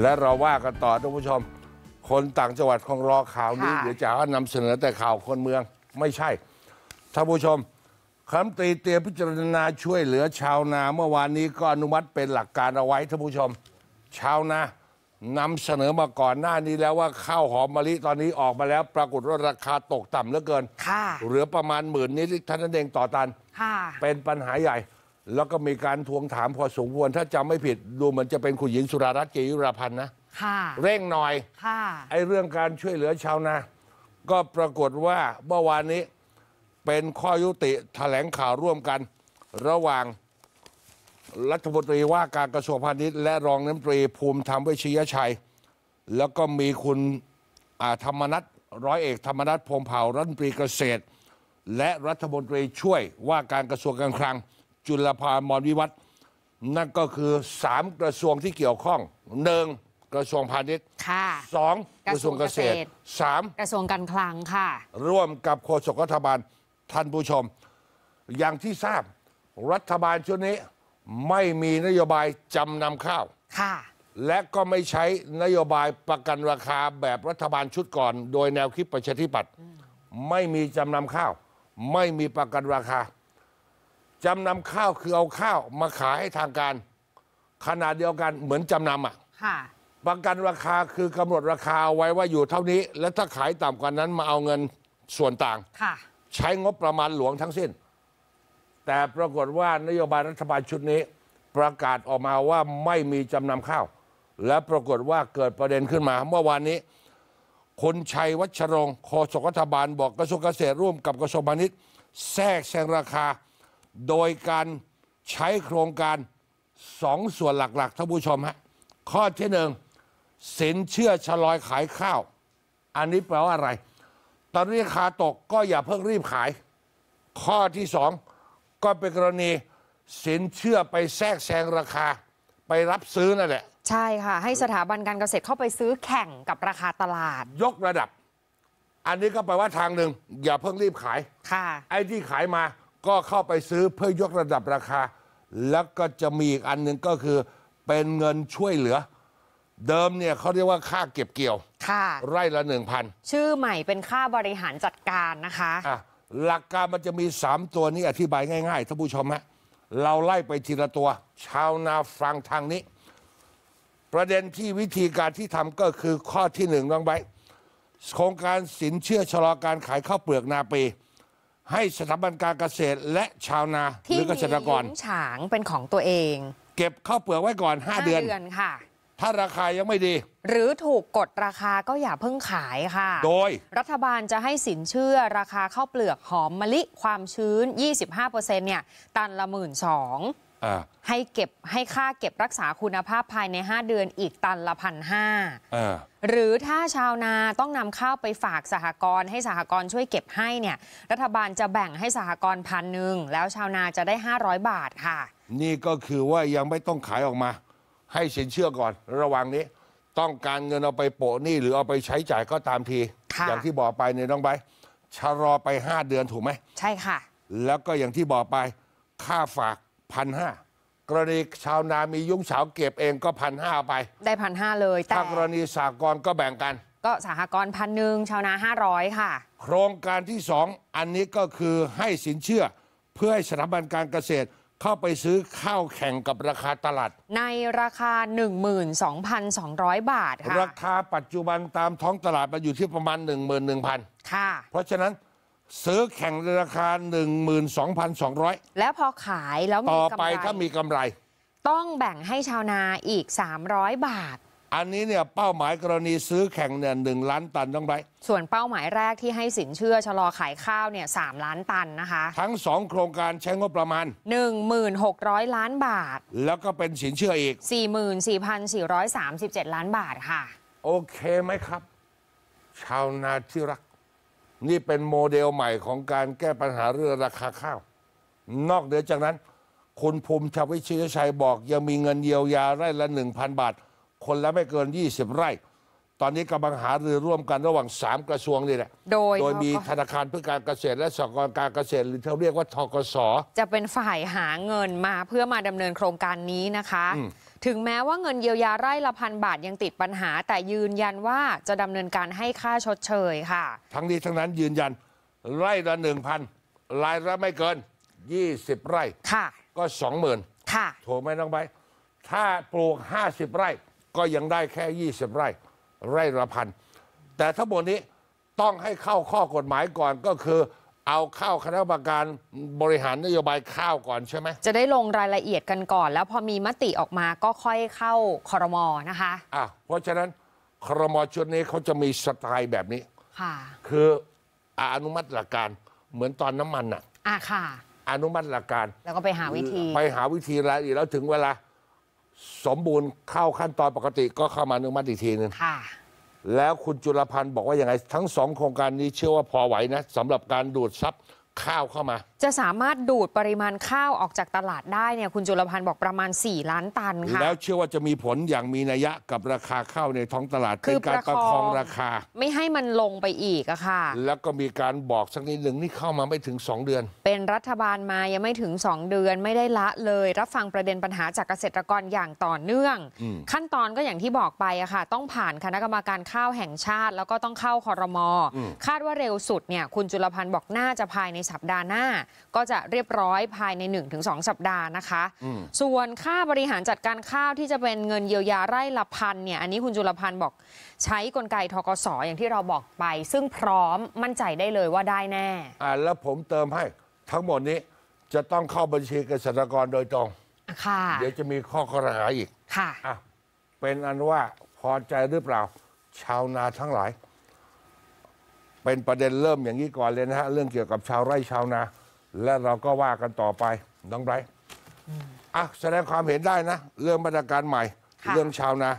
และเราว่ากันต่อท่านผู้ชม คนต่างจังหวัดของรอข่าวนี้ เดี๋ยวจะหานำเสนอแต่ข่าวคนเมืองไม่ใช่ท่านผู้ชมคำตีเตรียมพิจารณาช่วยเหลือชาวนาเมื่อวานนี้ก็อนุมัติเป็นหลักการเอาไว้ท่านผู้ชม ชาวนานำเสนอมาก่อนหน้านี้แล้วว่าข้าวหอมมะลิตอนนี้ออกมาแล้วปรากฏว่าราคาตกต่ำเหลือเกินเหลือประมาณหมื่นนิดท่านนั่นเองต่อตันเป็นปัญหาใหญ่แล้วก็มีการทวงถามพอสมควรถ้าจำไม่ผิดดูเหมือนจะเป็นคุณหญิงสุรารัตน์เกยุราพันธ์นะเร่งหน่อยไอ้เรื่องการช่วยเหลือชาวนาก็ปรากฏว่าเมื่อวานนี้เป็นข้อยุติแถลงข่าวร่วมกัน ระหว่างรัฐมนตรีว่าการกระทรวงพาณิชย์ และรองน้ำตรีภูมิธรรมเวชยชัย แล้วก็มีคุณธรรมนัฐร้อยเอกธรรมนัฐพงเผ่ารัฐมนตรีเกษตร และรัฐมนตรีช่วยว่าการกระทรวงการคลังจุลภามรวิวัฒน์นั่นก็คือ 3 กระทรวงที่เกี่ยวข้องหนึ่งกระทรวงพาณิชย์ค่ะสองกระทรวงเกษตรสามกระทรวงการคลังค่ะ ร่วมกับโฆษกรัฐบาลท่านผู้ชม อย่างที่ทราบรัฐบาลชุดนี้ ไม่มีนโยบาย จำนำข้าวค่ะและก็ไม่ใช้นโยบายประกันราคาแบบรัฐบาลชุดก่อน โดยแนวคิดประชาธิปัตย์ ไม่มีจำนำข้าว ไม่มีประกันราคาจำนำข้าวคือเอาข้าวมาขายให้ทางการขนาดเดียวกันเหมือนจำนำอ่ะ่ะประกันราคาคือกำหนดราคาไว้ว่าอยู่เท่านี้ และถ้าขายต่ำกว่านั้นมาเอาเงินส่วนต่างค่ะใช้งบประมาณหลวงทั้งสิ้น แต่ปรากฏว่านโยบายรัฐบาลชุดนี้ประกาศออกมาว่าไม่มีจำนำข้าว และปรากฏว่าเกิดประเด็นขึ้นมาเมื่อวานนี้คุณชัยวัชรงค์โฆษกรัฐบาลบอกกระทรวงเกษตรร่วมกับกระทรวงพาณิชย์ แทรกแซงราคาโดยการใช้โครงการสองส่วนหลัก ๆ ท่านผู้ชมฮะข้อที่หนึ่งสินเชื่อชะลอยขายข้าว อันนี้แปลว่าอะไร ตอนนี้ราคาตกก็อย่าเพิ่งรีบขาย ข้อที่สองก็เป็นกรณีสินเชื่อไปแทรกแซงราคาไปรับซื้อนั่นแหละใช่ค่ะ ให้สถาบันการเกษตรเข้าไปซื้อแข่งกับราคาตลาด ยกระดับ อันนี้ก็แปลว่าทางหนึ่งอย่าเพิ่งรีบขาย ค่ะไอ้ที่ขายมาก็เข้าไปซื้อเพื่อยกระดับราคา แล้วก็จะมีอีกอันหนึ่งก็คือเป็นเงินช่วยเหลือ เดิมเนี่ยเขาเรียกว่าค่าเก็บเกี่ยว ค่ะไร่ละหนึ่งพันชื่อใหม่เป็นค่าบริหารจัดการนะคะะหลักการมันจะมี 3 ตัวนี้อธิบายง่ายๆท่านผู้ชมฮะเราไล่ไปทีละตัว ชาวนาฟังทางนี้ ประเด็นที่วิธีการที่ทำก็คือข้อที่หนึ่งน้องใบโครงการสินเชื่อชะลอการขายข้าวเปลือกนาปีให้สถาบันการเกษตรและชาวนา หรือเกษตรกรมีงฉางเป็นของตัวเอง เก็บข้าวเปลือกไว้ก่อนห้า5เดือนเดือนค่ะ ถ้าราคายังไม่ดี หรือถูกกดราคาก็อย่าเพิ่งขายค่ะ โดยรัฐบาลจะให้สินเชื่อราคาข้าวเปลือกหอมมะลิความชื้น 25%เนี่ยตันละหมื่นสองให้เก็บให้ค่าเก็บรักษาคุณภาพภายใน 5 เดือนอีกตันละพันห้าหรือถ้าชาวนาต้องนำข้าวไปฝากสหกรณ์ให้สหกรณ์ช่วยเก็บให้เนี่ย รัฐบาลจะแบ่งให้สหกรณ์พันหนึ่งแล้วชาวนาจะได้ 500 บาทค่ะ นี่ก็คือว่ายังไม่ต้องขายออกมา ให้สินเชื่อก่อนระหว่างนี้ ต้องการเงินเอาไปโปะนี่หรือเอาไปใช้จ่ายก็ตามที อย่างที่บอกไปเนี่ยน้องใบชะลอไป 5 เดือนถูกไหมใช่ค่ะ แล้วก็อย่างที่บอกไปค่าฝากพันห้ากรณีชาวนามียุ้งเฉาเก็บเองก็พันห้าไป ได้พันห้าเลย แต่ถ้ากรณีสากลก็แบ่งกัน ก็สหกรณ์พันหนึ่งชาวนาห้าร้อยค่ะ โครงการที่สองอันนี้ก็คือให้สินเชื่อ เพื่อให้สถาบันการเกษตรเข้าไปซื้อข้าวแข่งกับราคาตลาด ในราคา 12,200 บาท ค่ะ ราคาปัจจุบันตามท้องตลาดมันอยู่ที่ประมาณ 11,000 ค่ะ เพราะฉะนั้นซื้อแข่งราคา12,200 แล้วพอขายแล้วมีต่อกำไปรถ้ามีกำไร ต้องแบ่งให้ชาวนาอีก 300 บาท อันนี้เนี่ยเป้าหมายกรณีซื้อแข่งเนี่ยหนึ่งล้านตันต้องไปส่วนเป้าหมายแรกที่ให้สินเชื่อชะลอขายข้าวเนี่ยสล้านตันนะคะ ทั้งสองโครงการใช้งบประมาณ1,600 ล้านบาท แล้วก็เป็นสินเชื่ออีก 44,437 ล้านบาทค่ะ โอเคไหมครับ ชาวนาที่รักนี่เป็นโมเดลใหม่ของการแก้ปัญหาเรื่องราคาข้าว นอกเหนือจากนั้น คุณภูมิชาวิชยตชัยบอก ยังมีเงินเยียวยาไร่ละ 1,000 บาท คนละไม่เกิน 20 ไร่ ตอนนี้กำลังหารือร่วมกันระหว่าง 3 กระทรวงนี่แหละ โดย โดยมีธนาคารเพื่อการเกษตรและสหกรณ์การเกษตร หรือเขาเรียกว่าทกศจะเป็นฝ่ายหาเงินมาเพื่อมาดำเนินโครงการนี้นะคะถึงแม้ว่าเงินเยียวยา ไร่ละพันบาทยังติดปัญหา แต่ยืนยันว่าจะดำเนินการให้ค่าชดเชยค่ะ ทั้งนี้ ทั้งนั้นยืนยันไร่ละหนึ่งพันรายละไม่เกิน 20 ไร่ค่ะก็สองหมื่นค่ะถูกไหมน้องใบถ้าปลูก 50 ไร่ก็ยังได้แค่ 20 ไร่ ไร่ละพันแต่ทั้งหมดนี้ต้องให้เข้าข้อกฎหมายก่อนก็คือเอาเข้าคณะกรรมการบริหารนโยบายข้าว ก่อนใช่ไหม จะได้ลงรายละเอียดกันก่อน แล้วพอมีมติออกมาก็ค่อยเข้าคอรมอนะคะอ่ะเพราะฉะนั้นคอรมอชุดนี้เขาจะมีสไตล์แบบนี้ค่ะคืออนุมัติหลักการเหมือนตอนน้ำมันอ่ะอ่ะ ค่ะ อนุมัติหลักการแล้วก็ไปหาวิธีไปหาวิธีรายละเอียดแล้วถึงเวลาสมบูรณ์เข้าขั้นตอนปกติก็เข้ามาอนุมัติอีกทีนึงค่ะแล้วคุณจุลพันธ์บอกว่าอย่างไร ทั้งสองโครงการนี้เชื่อว่าพอไหวนะสำหรับการดูดซับข้าวเข้ามาจะสามารถดูดปริมาณข้าวออกจากตลาดได้เนี่ยคุณจุลพันธ์บอกประมาณ 4 ล้านตันค่ะแล้วเชื่อว่าจะมีผลอย่างมีนัยยะกับราคาข้าวในท้องตลาดเป็นการประคองราคา ไม่ให้มันลงไปอีกอะค่ะ แล้วก็มีการบอกสักนิดหนึ่งนี่เข้ามาไม่ถึง 2 เดือน เป็นรัฐบาลมายังไม่ถึง 2 เดือน ไม่ได้ละเลย รับฟังประเด็นปัญหาจากเกษตรกรอย่างต่อเนื่อง ขั้นตอนก็อย่างที่บอกไปอะค่ะ ต้องผ่านคณะกรรมการข้าวแห่งชาติ แล้วก็ต้องเข้าคอรมอคาดว่าเร็วสุดเนี่ยคุณจุลพันธ์บอกน่าจะภายในสัปดาห์หน้าก็จะเรียบร้อยภายใน 1-2สสัปดาห์นะคะ ส่วนค่าบริหารจัดการข้าวที่จะเป็นเงินเยียวยาไร่ละพันเนี่ยอันนี้คุณจุลพันธ์บอกใช้กลไกทกสออย่างที่เราบอกไป ซึ่งพร้อมมั่นใจได้เลยว่าได้แน่อ่าแล้วผมเติมให้ทั้งหมดนี้จะต้องเข้าบัญชีเกษตรกรโดยตรงค่ะ เดี๋ยวจะมีข้อข้อหาอีก ค่ะอ่ะเป็นอันว่าพอใจหรือเปล่า ชาวนาทั้งหลาย เป็นประเด็นเริ่มอย่างนี้ก่อนเลยนะฮะเรื่องเกี่ยวกับชาวไร่ชาวนาและเราก็ว่ากันต่อไป น้องไบรท์อ่ะแสดงความเห็นได้นะ เรื่องมาตรการใหม่ เรื่องชาวนา